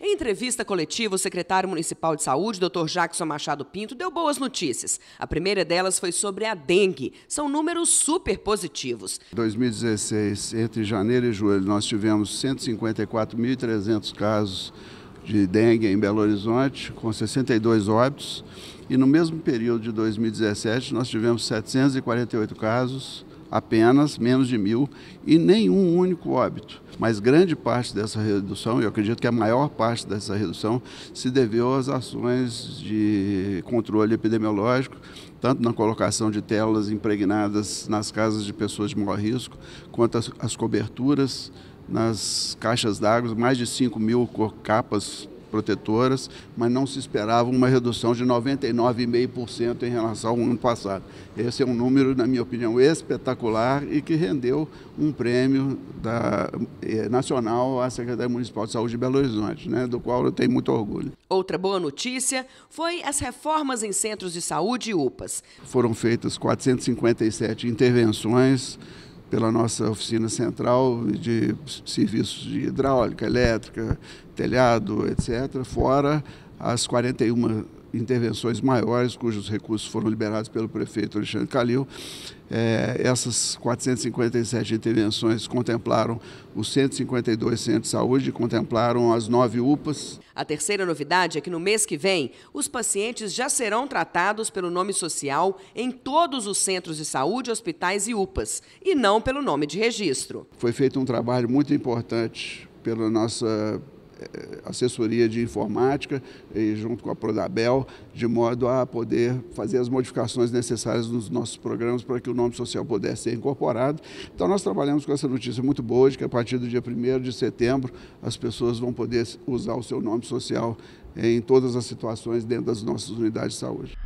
Em entrevista coletiva, o secretário municipal de saúde, Dr. Jackson Machado Pinto, deu boas notícias. A primeira delas foi sobre a dengue. São números super positivos. 2016, entre janeiro e julho, nós tivemos 154.300 casos de dengue em Belo Horizonte, com 62 óbitos. E no mesmo período de 2017, nós tivemos 748 casos apenas menos de mil e nenhum único óbito. Mas grande parte dessa redução, eu acredito que a maior parte dessa redução, se deveu às ações de controle epidemiológico, tanto na colocação de telas impregnadas nas casas de pessoas de maior risco, quanto as, as coberturas nas caixas d'água, mais de 5 mil capas protetoras, mas não se esperava uma redução de 99,5% em relação ao ano passado. Esse é um número, na minha opinião, espetacular e que rendeu um prêmio da, eh, nacional à Secretaria Municipal de Saúde de Belo Horizonte, né, do qual eu tenho muito orgulho. Outra boa notícia foi as reformas em centros de saúde e UPAs. Foram feitas 457 intervenções pela nossa oficina central de serviços de hidráulica, elétrica, telhado, etc., fora as 41 intervenções maiores, cujos recursos foram liberados pelo prefeito Alexandre Calil. É, essas 457 intervenções contemplaram os 152 centros de saúde, contemplaram as nove UPAs. A terceira novidade é que no mês que vem, os pacientes já serão tratados pelo nome social em todos os centros de saúde, hospitais e UPAs, e não pelo nome de registro. Foi feito um trabalho muito importante pela nossa eh, assessoria de informática, junto com a Prodabel, de modo a poder fazer as modificações necessárias nos nossos programas para que o nome social pudesse ser incorporado. Então, nós trabalhamos com essa notícia muito boa de que a partir do dia 1 de setembro as pessoas vão poder usar o seu nome social eh, em todas as situações dentro das nossas unidades de saúde.